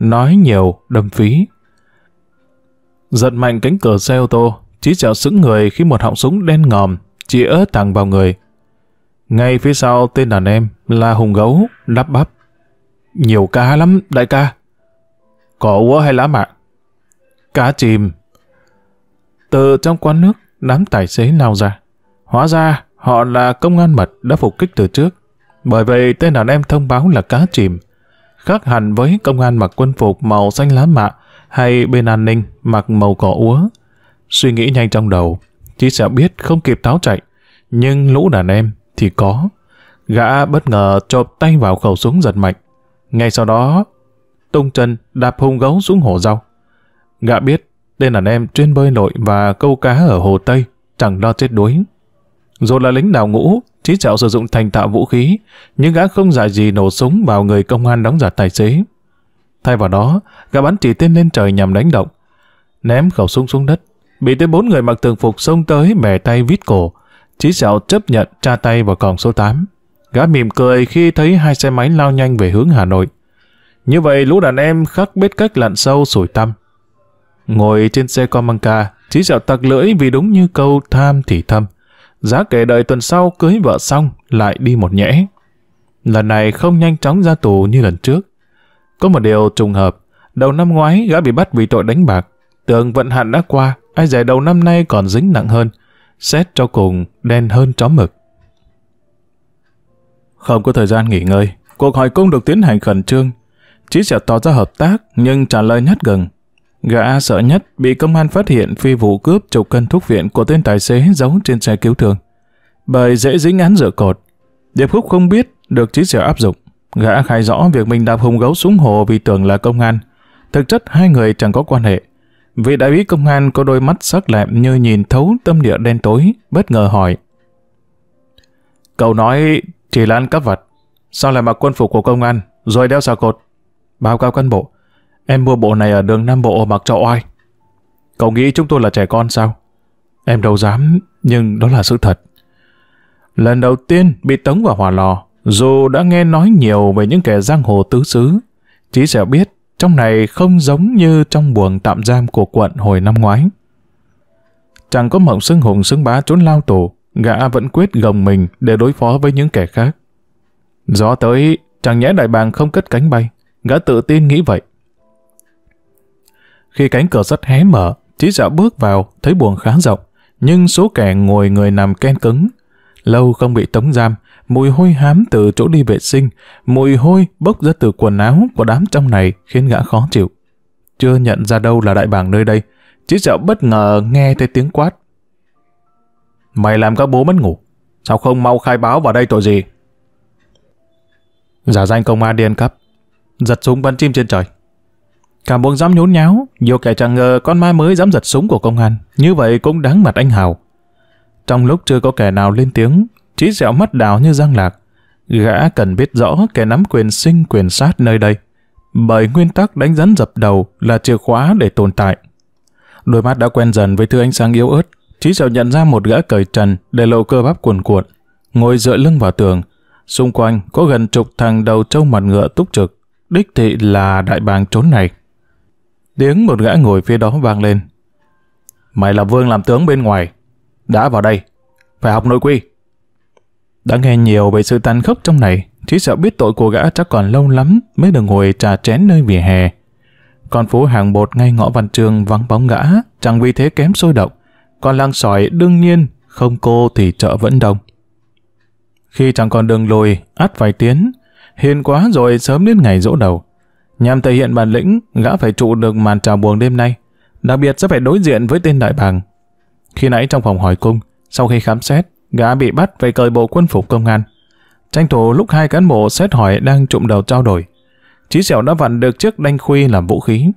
Nói nhiều, đâm phí. Giật mạnh cánh cửa xe ô tô, chị Dẹo sững người khi một họng súng đen ngòm, chỉ ớ thẳng vào người. Ngay phía sau tên đàn em là Hùng Gấu, lắp bắp. Nhiều ca lắm, đại ca. Cỏ úa hay lá mạ, Cá chìm. Từ trong quán nước, đám tài xế lao ra. Hóa ra, họ là công an mật đã phục kích từ trước. Bởi vậy, tên đàn em thông báo là cá chìm. Khác hẳn với công an mặc quân phục màu xanh lá mạ hay bên an ninh mặc màu cỏ úa. Suy nghĩ nhanh trong đầu, chỉ sẽ biết không kịp tháo chạy. Nhưng lũ đàn em thì có. Gã bất ngờ chộp tay vào khẩu súng giật mạnh. Ngay sau đó, tung chân đạp hung gấu xuống hổ rau. Gã biết tên đàn em chuyên bơi lội và câu cá ở Hồ Tây, chẳng lo chết đuối. Rồi là lính đào ngũ, trí trạo sử dụng thành tạo vũ khí, nhưng gã không giải gì nổ súng vào người công an đóng giả tài xế. Thay vào đó, gã bắn chỉ tên lên trời nhằm đánh động. Ném khẩu súng xuống đất, bị tới bốn người mặc thường phục xông tới bẻ tay vít cổ. trí sẹo chấp nhận tra tay vào còng số 8. Gã mỉm cười khi thấy hai xe máy lao nhanh về hướng Hà Nội. Như vậy lũ đàn em khắc biết cách lặn sâu sủi tăm. Ngồi trên xe con măng ca, trí dạo tặc lưỡi vì đúng như câu tham thì thâm. Giá kể đợi tuần sau cưới vợ xong lại đi một nhẽ. Lần này không nhanh chóng ra tù như lần trước. Có một điều trùng hợp, đầu năm ngoái gã bị bắt vì tội đánh bạc. tường vận hạn đã qua, ai dè đầu năm nay còn dính nặng hơn. Xét cho cùng, đen hơn chó mực. Không có thời gian nghỉ ngơi, cuộc hỏi cung được tiến hành khẩn trương. Chí sẽ tỏ ra hợp tác, nhưng trả lời nhát gần. Gã sợ nhất bị công an phát hiện phi vụ cướp chục cân thuốc viện của tên tài xế giấu trên xe cứu thương. Bởi dễ dính án rửa cột. Điệp Khúc không biết được trí sẹo áp dụng. Gã khai rõ việc mình đạp hùng gấu xuống hồ vì tưởng là công an. Thực chất hai người chẳng có quan hệ. Vị đại úy công an có đôi mắt sắc lẹm như nhìn thấu tâm địa đen tối, bất ngờ hỏi. Cậu nói chỉ là ăn cắp vặt. Sao lại mặc quân phục của công an, rồi đeo xà cột? Báo cáo cán bộ, Em mua bộ này ở đường Nam Bộ mặc cho oai. Cậu nghĩ chúng tôi là trẻ con sao? Em đâu dám, nhưng đó là sự thật. Lần đầu tiên bị tống vào hỏa lò, dù đã nghe nói nhiều về những kẻ giang hồ tứ xứ, chỉ sẽ biết trong này không giống như trong buồng tạm giam của quận hồi năm ngoái. Chẳng có mộng xưng hùng xưng bá trốn lao tù, gã vẫn quyết gồng mình để đối phó với những kẻ khác. Gió tới, chẳng nhẽ đại bàng không cất cánh bay, gã tự tin nghĩ vậy. Khi cánh cửa sắt hé mở, trí dạo bước vào, thấy buồng khá rộng, nhưng số kẻ ngồi người nằm ken cứng. Lâu không bị tống giam, mùi hôi hám từ chỗ đi vệ sinh, mùi hôi bốc ra từ quần áo của đám trong này khiến gã khó chịu. Chưa nhận ra đâu là đại bảng nơi đây, trí dạo bất ngờ nghe thấy tiếng quát. Mày làm các bố mất ngủ, sao không mau khai báo vào đây tội gì? Giả danh công an điên cấp, giật súng bắn chim trên trời, Cả buông dám nhốn nháo, nhiều kẻ chẳng ngờ con ma mới dám giật súng của công an, như vậy cũng đáng mặt anh Hào. Trong lúc chưa có kẻ nào lên tiếng, trí dẻo mắt đào như giang lạc. Gã cần biết rõ kẻ nắm quyền sinh quyền sát nơi đây, bởi nguyên tắc đánh rắn dập đầu là chìa khóa để tồn tại. Đôi mắt đã quen dần với thứ ánh sáng yếu ớt, trí dẻo nhận ra một gã cởi trần để lộ cơ bắp cuồn cuộn, ngồi dựa lưng vào tường. Xung quanh có gần chục thằng đầu trâu mặt ngựa túc trực, đích thị là đại bàng trốn này. Tiếng một gã ngồi phía đó vang lên. Mày là Vương làm tướng bên ngoài. Đã vào đây. Phải học nội quy. Đã nghe nhiều về sự tàn khốc trong này, chỉ sợ biết tội của gã chắc còn lâu lắm mới được ngồi trà chén nơi vỉa hè. Con phố hàng bột ngay ngõ văn trường vắng bóng gã, chẳng vì thế kém sôi động. Còn làng sỏi đương nhiên, không cô thì chợ vẫn đông. Khi chẳng còn đường lùi, át vài tiến. Hiền quá rồi sớm đến ngày dỗ đầu. Nhằm thể hiện bản lĩnh, gã phải trụ được màn trào buồng đêm nay, đặc biệt sẽ phải đối diện với tên đại bàng. Khi nãy trong phòng hỏi cung, sau khi khám xét, gã bị bắt về cởi bộ quân phục công an. Tranh thủ lúc hai cán bộ xét hỏi đang trụm đầu trao đổi. Chí Sẻo đã vặn được chiếc đanh khuy làm vũ khí.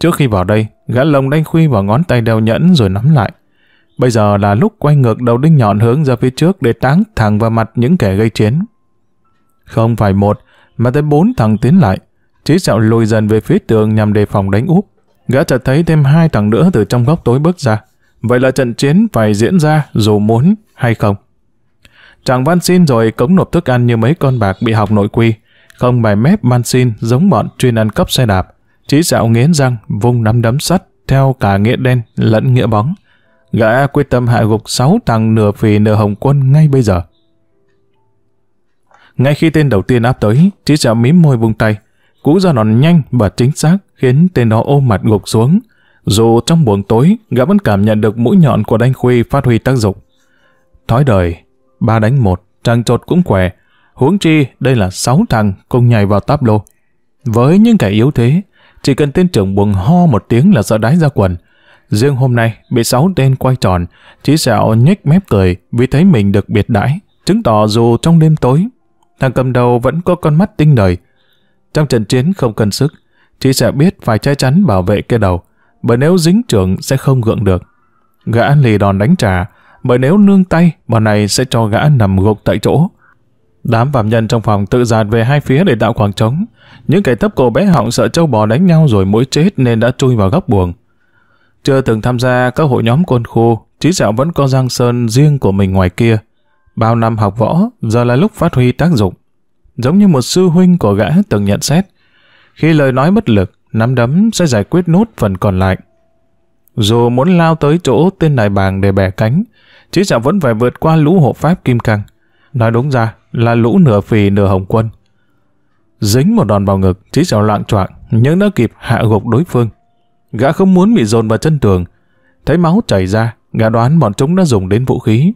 Trước khi vào đây, gã lồng đanh khuy vào ngón tay đeo nhẫn rồi nắm lại. Bây giờ là lúc quay ngược đầu đinh nhọn hướng ra phía trước để táng thẳng vào mặt những kẻ gây chiến. Không phải một, mà tới bốn thằng tiến lại. Chí sẹo lùi dần về phía tường nhằm đề phòng đánh úp. Gã chợt thấy thêm hai thằng nữa từ trong góc tối bước ra. Vậy là trận chiến phải diễn ra dù muốn hay không. Chàng van xin rồi cống nộp thức ăn như mấy con bạc bị học nội quy. Không bài mép man xin giống bọn chuyên ăn cắp xe đạp. Chí sẹo nghiến răng vung nắm đấm sắt theo cả nghĩa đen lẫn nghĩa bóng. Gã quyết tâm hạ gục sáu thằng nửa phì nửa hồng quân ngay bây giờ. Ngay khi tên đầu tiên áp tới, Chí sẹo mím môi vung tay. Cú ra đòn nhanh và chính xác khiến tên đó ôm mặt gục xuống. Dù trong buồng tối, gã vẫn cảm nhận được mũi nhọn của đánh khuy phát huy tác dụng. Thói đời, ba đánh một, chàng trột cũng khỏe. Huống chi đây là sáu thằng cùng nhảy vào táp lô. Với những kẻ yếu thế, chỉ cần tên trưởng buồng ho một tiếng là sợ đái ra quần. Riêng hôm nay, bị sáu tên quay tròn, chí sẹo nhếch mép cười vì thấy mình được biệt đãi, chứng tỏ dù trong đêm tối, thằng cầm đầu vẫn có con mắt tinh đời, trong trận chiến không cân sức, chị sẽ biết phải che chắn bảo vệ cái đầu, bởi nếu dính trưởng sẽ không gượng được. Gã lì đòn đánh trả, bởi nếu nương tay, bọn này sẽ cho gã nằm gục tại chỗ. Đám phạm nhân trong phòng tự dạt về hai phía để tạo khoảng trống. Những kẻ thấp cổ bé họng sợ châu bò đánh nhau rồi mũi chết nên đã chui vào góc buồng. Chưa từng tham gia các hội nhóm côn khu, trí dạo vẫn có giang sơn riêng của mình ngoài kia. Bao năm học võ, giờ là lúc phát huy tác dụng giống như một sư huynh của gã từng nhận xét. Khi lời nói bất lực, nắm đấm sẽ giải quyết nốt phần còn lại. Dù muốn lao tới chỗ tên đại bàng để bẻ cánh, chí chả vẫn phải vượt qua lũ hộ pháp kim cang. Nói đúng ra là lũ nửa phì nửa hồng quân. Dính một đòn vào ngực, chí chảo loạn choạng nhưng đã kịp hạ gục đối phương. Gã không muốn bị dồn vào chân tường. Thấy máu chảy ra, gã đoán bọn chúng đã dùng đến vũ khí.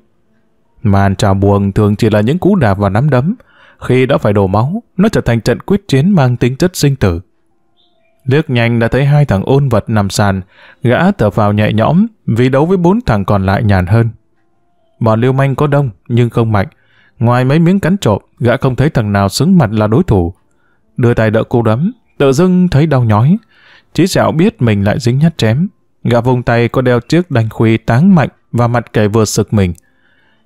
Màn trào buồng thường chỉ là những cú đạp và nắm đấm, khi đã phải đổ máu, nó trở thành trận quyết chiến mang tính chất sinh tử. Liếc nhanh đã thấy hai thằng ôn vật nằm sàn, gã thở vào nhẹ nhõm vì đấu với bốn thằng còn lại nhàn hơn. Bọn lưu manh có đông nhưng không mạnh. Ngoài mấy miếng cắn trộm, gã không thấy thằng nào xứng mặt là đối thủ. Đưa tay đỡ cô đấm, tự dưng thấy đau nhói. Chí sẹo biết mình lại dính nhát chém. Gã vùng tay có đeo chiếc đanh khuy táng mạnh và mặt kẻ vừa sực mình.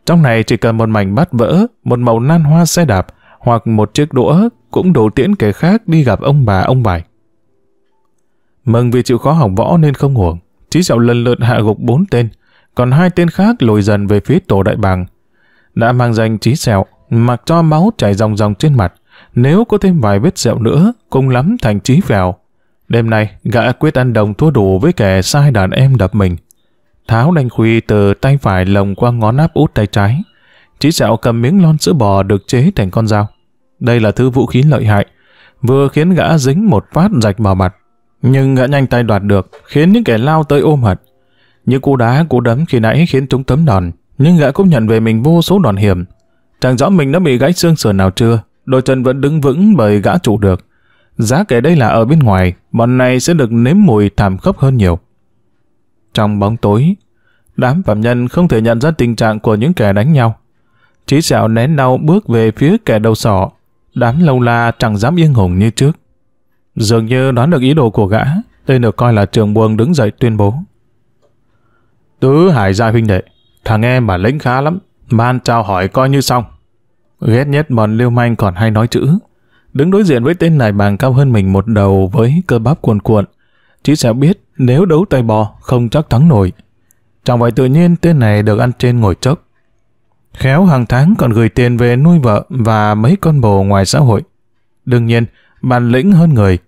Trong này chỉ cần một mảnh bát vỡ, một màu nan hoa xe đạp, hoặc một chiếc đũa cũng đổ tiễn kẻ khác đi gặp ông bà ông bài. Mừng vì chịu khó học võ nên không uổng, Chí Sạo lần lượt hạ gục bốn tên, còn hai tên khác lùi dần về phía tổ đại bàng. Đã mang danh Chí Sẹo, mặc cho máu chảy dòng dòng trên mặt, nếu có thêm vài vết sẹo nữa, cũng lắm thành Chí Vèo. Đêm nay, gã quyết ăn đồng thua đủ với kẻ sai đàn em đập mình. Tháo đanh khuy từ tay phải lồng qua ngón áp út tay trái, Chí Sẹo cầm miếng lon sữa bò được chế thành con dao. Đây là thứ vũ khí lợi hại, vừa khiến gã dính một phát rạch vào mặt. Nhưng gã nhanh tay đoạt được, khiến những kẻ lao tới ôm hật. Những cú đá, cú đấm khi nãy khiến chúng tấm đòn, nhưng gã cũng nhận về mình vô số đòn hiểm. Chẳng rõ mình đã bị gãy xương sườn nào chưa, đôi chân vẫn đứng vững bởi gã trụ được. Giá kể đây là ở bên ngoài, bọn này sẽ được nếm mùi thảm khốc hơn nhiều. Trong bóng tối, đám phạm nhân không thể nhận ra tình trạng của những kẻ đánh nhau. Chí xạo nén đau bước về phía kẻ đầu sỏ. Đám lâu la chẳng dám yên hùng như trước. Dường như đoán được ý đồ của gã, tên được coi là trường buông đứng dậy tuyên bố. Tứ hải gia huynh đệ, thằng em mà lĩnh khá lắm, man chào hỏi coi như xong. Ghét nhất bọn liêu manh còn hay nói chữ. Đứng đối diện với tên này bằng cao hơn mình một đầu với cơ bắp cuồn cuộn. Chí sẽ biết nếu đấu tay bò không chắc thắng nổi. Chẳng vậy tự nhiên tên này được ăn trên ngồi chốc. Khéo hàng tháng còn gửi tiền về nuôi vợ và mấy con bồ ngoài xã hội. Đương nhiên, bản lĩnh hơn người.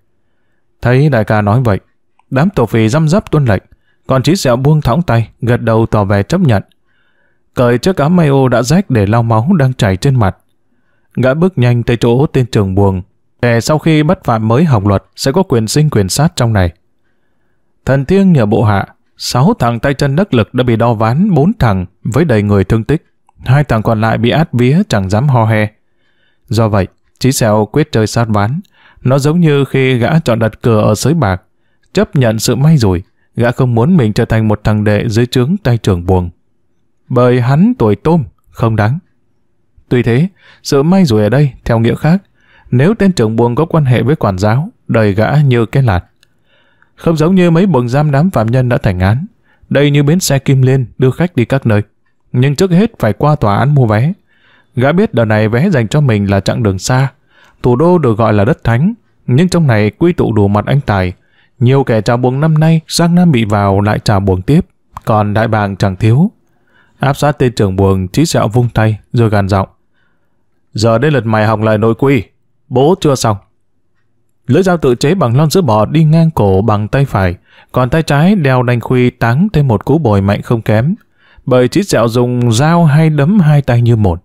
Thấy đại ca nói vậy, đám tổ phì răm rắp tuân lệnh, còn chí sẹo buông thõng tay, gật đầu tỏ vẻ chấp nhận. Cởi chiếc áo mayo đã rách để lau máu đang chảy trên mặt. Gã bước nhanh tới chỗ tên trường buồng, để sau khi bắt phạm mới học luật sẽ có quyền sinh quyền sát trong này. Thần thiêng nhờ bộ hạ, sáu thằng tay chân đất lực đã bị đo ván bốn thằng với đầy người thương tích hai thằng còn lại bị át vía chẳng dám ho he. Do vậy, Chí sẹo quyết chơi sát ván. Nó giống như khi gã chọn đặt cờ ở sới bạc. Chấp nhận sự may rồi. gã không muốn mình trở thành một thằng đệ dưới trướng tay trưởng buồn. Bởi hắn tuổi tôm, không đáng. Tuy thế, sự may rồi ở đây, theo nghĩa khác, nếu tên trưởng buồn có quan hệ với quản giáo, đời gã như cái lạt. Không giống như mấy buồng giam đám phạm nhân đã thành án, đây như bến xe Kim Liên đưa khách đi các nơi nhưng trước hết phải qua tòa án mua vé. Gã biết đợt này vé dành cho mình là chặng đường xa. Thủ đô được gọi là đất thánh, nhưng trong này quy tụ đủ mặt anh tài. Nhiều kẻ trà buồng năm nay sang Nam bị vào lại trà buồng tiếp, còn đại bàng chẳng thiếu. Áp sát tên trưởng buồng trí sẹo vung tay rồi gàn giọng. Giờ đến lượt mày học lại nội quy, bố chưa xong. Lưỡi dao tự chế bằng lon sữa bò đi ngang cổ bằng tay phải, còn tay trái đeo đanh khuy táng thêm một cú bồi mạnh không kém, bởi chí sẹo dùng dao hay đấm hai tay như một.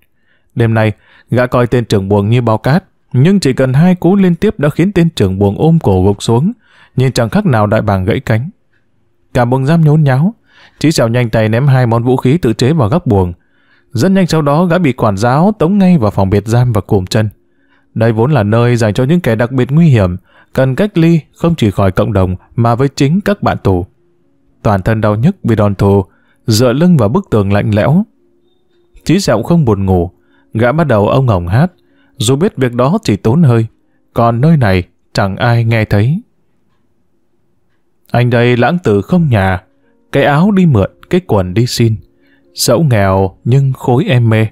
Đêm nay, gã coi tên trưởng buồng như bao cát, nhưng chỉ cần hai cú liên tiếp đã khiến tên trưởng buồng ôm cổ gục xuống, nhìn chẳng khác nào đại bàng gãy cánh. Cả buồng giam nhốn nháo, chí sẹo nhanh tay ném hai món vũ khí tự chế vào góc buồng. Rất nhanh sau đó gã bị quản giáo tống ngay vào phòng biệt giam và cùm chân. Đây vốn là nơi dành cho những kẻ đặc biệt nguy hiểm, cần cách ly không chỉ khỏi cộng đồng mà với chính các bạn tù. Toàn thân đau nhức vì đòn thù, dựa lưng vào bức tường lạnh lẽo. Chí Sẹo không buồn ngủ, gã bắt đầu ông ngỏng hát, dù biết việc đó chỉ tốn hơi, còn nơi này chẳng ai nghe thấy. Anh đây lãng tử không nhà, cái áo đi mượn, cái quần đi xin. Dẫu nghèo nhưng khối em mê,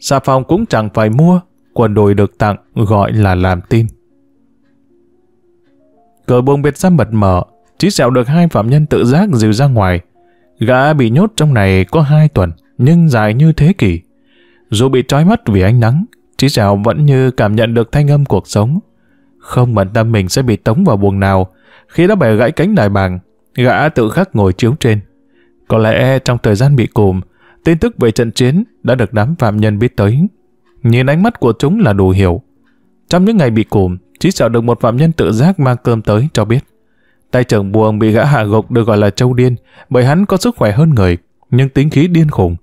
xà phòng cũng chẳng phải mua, quần đùi được tặng gọi là làm tin. Cờ bông biệt ra mật mở, Chí Sẹo được hai phạm nhân tự giác dìu ra ngoài, Gã bị nhốt trong này có hai tuần, nhưng dài như thế kỷ. Dù bị trói mắt vì ánh nắng, Trí Dào vẫn như cảm nhận được thanh âm cuộc sống. Không bận tâm mình sẽ bị tống vào buồng nào, khi đã bẻ gãy cánh đại bàng, gã tự khắc ngồi chiếu trên. Có lẽ trong thời gian bị cùm, tin tức về trận chiến đã được đám phạm nhân biết tới. Nhìn ánh mắt của chúng là đủ hiểu. Trong những ngày bị cùm, Trí Dào được một phạm nhân tự giác mang cơm tới cho biết. Tay trưởng buồng bị gã hạ gục được gọi là Châu Điên, bởi hắn có sức khỏe hơn người, nhưng tính khí điên khủng.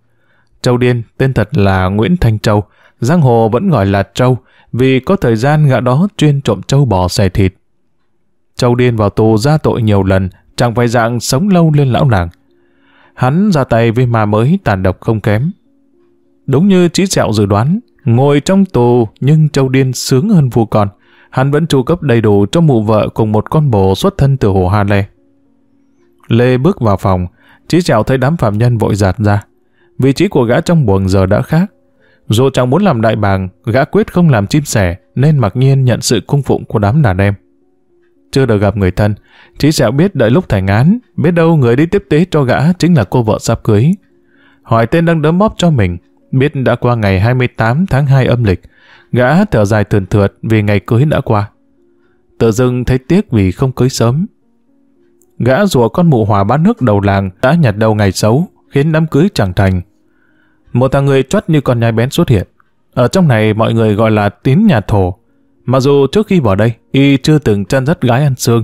Châu Điên, tên thật là Nguyễn Thanh Châu, giang hồ vẫn gọi là Châu, vì có thời gian gã đó chuyên trộm châu bò xẻ thịt. Châu Điên vào tù ra tội nhiều lần, chẳng phải dạng sống lâu lên lão làng. Hắn ra tay với ma mới tàn độc không kém. Đúng như trí sẹo dự đoán, ngồi trong tù nhưng Châu Điên sướng hơn vua con hắn vẫn chu cấp đầy đủ cho mụ vợ cùng một con bồ xuất thân từ hồ Hà Lê. Lê bước vào phòng, Chí Trèo thấy đám phạm nhân vội giạt ra. Vị trí của gã trong buồng giờ đã khác. Dù chẳng muốn làm đại bàng, gã quyết không làm chim sẻ nên mặc nhiên nhận sự cung phụng của đám đàn em. Chưa được gặp người thân, Chí Trèo biết đợi lúc thành án, biết đâu người đi tiếp tế cho gã chính là cô vợ sắp cưới. Hỏi tên đang đấm bóp cho mình, biết đã qua ngày 28 tháng 2 âm lịch, Gã thở dài thườn thượt vì ngày cưới đã qua. Tự dưng thấy tiếc vì không cưới sớm. Gã rùa con mụ hòa bán nước đầu làng đã nhặt đầu ngày xấu, khiến đám cưới chẳng thành. Một thằng người chót như con nhai bén xuất hiện. Ở trong này mọi người gọi là tín nhà thổ. Mặc dù trước khi vào đây, y chưa từng chăn dắt gái ăn xương.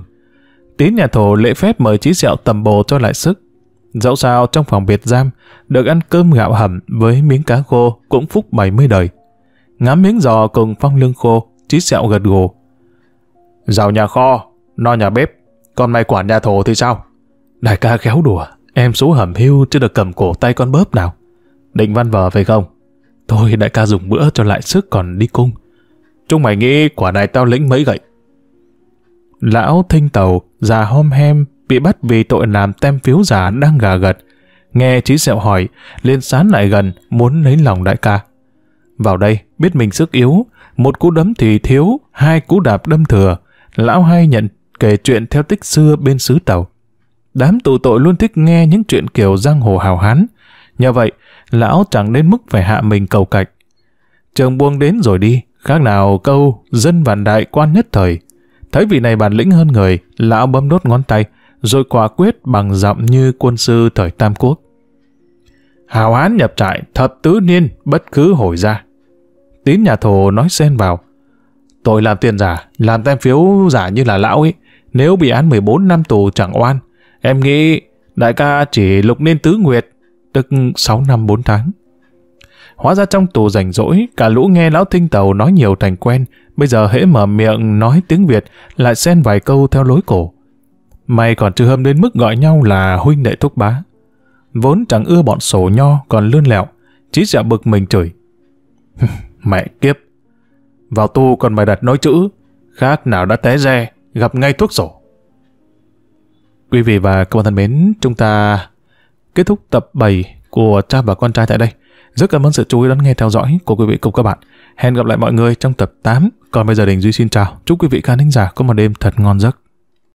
Tín nhà thổ lễ phép mời chí sẹo tầm bồ cho lại sức. Dẫu sao trong phòng biệt giam, được ăn cơm gạo hầm với miếng cá khô cũng phúc 70 đời ngắm miếng giò cùng phong lương khô, trí sẹo gật gù. giàu nhà kho, no nhà bếp, còn mày quản nhà thổ thì sao? Đại ca khéo đùa, em số hầm hưu chứ được cầm cổ tay con bớp nào. Định văn vờ phải không? Thôi đại ca dùng bữa cho lại sức còn đi cung. Chúng mày nghĩ quả này tao lĩnh mấy gậy. Lão thinh tàu, già hom hem, bị bắt vì tội làm tem phiếu giả đang gà gật. Nghe trí sẹo hỏi, liền sán lại gần, muốn lấy lòng đại ca. Vào đây, biết mình sức yếu, một cú đấm thì thiếu, hai cú đạp đâm thừa. Lão hai nhận kể chuyện theo tích xưa bên xứ tàu. Đám tụ tội luôn thích nghe những chuyện kiểu giang hồ hào hán. Nhờ vậy, lão chẳng đến mức phải hạ mình cầu cạch. Trường buông đến rồi đi, khác nào câu dân vạn đại quan nhất thời. Thấy vị này bản lĩnh hơn người, lão bấm đốt ngón tay, rồi quả quyết bằng giọng như quân sư thời Tam Quốc. Hào hán nhập trại, thập tứ niên, bất cứ hồi ra. Tín nhà thổ nói xen vào. Tôi làm tiền giả, làm tem phiếu giả như là lão ấy. Nếu bị án 14 năm tù chẳng oan. Em nghĩ đại ca chỉ lục nên tứ nguyệt, tức 6 năm 4 tháng. Hóa ra trong tù rảnh rỗi, cả lũ nghe lão tinh tàu nói nhiều thành quen, bây giờ hễ mở miệng nói tiếng Việt lại xen vài câu theo lối cổ. May còn chưa hâm đến mức gọi nhau là huynh đệ thúc bá. Vốn chẳng ưa bọn sổ nho còn lươn lẹo, chỉ sợ bực mình chửi. Mẹ kiếp! Vào tu còn bài đặt nói chữ, khác nào đã té re, gặp ngay thuốc sổ. Quý vị và các bạn thân mến, chúng ta kết thúc tập 7 của cha và con trai tại đây. Rất cảm ơn sự chú ý lắng nghe theo dõi của quý vị cùng các bạn. Hẹn gặp lại mọi người trong tập 8. Còn bây giờ Đình Duy xin chào. Chúc quý vị khán thính giả có một đêm thật ngon giấc.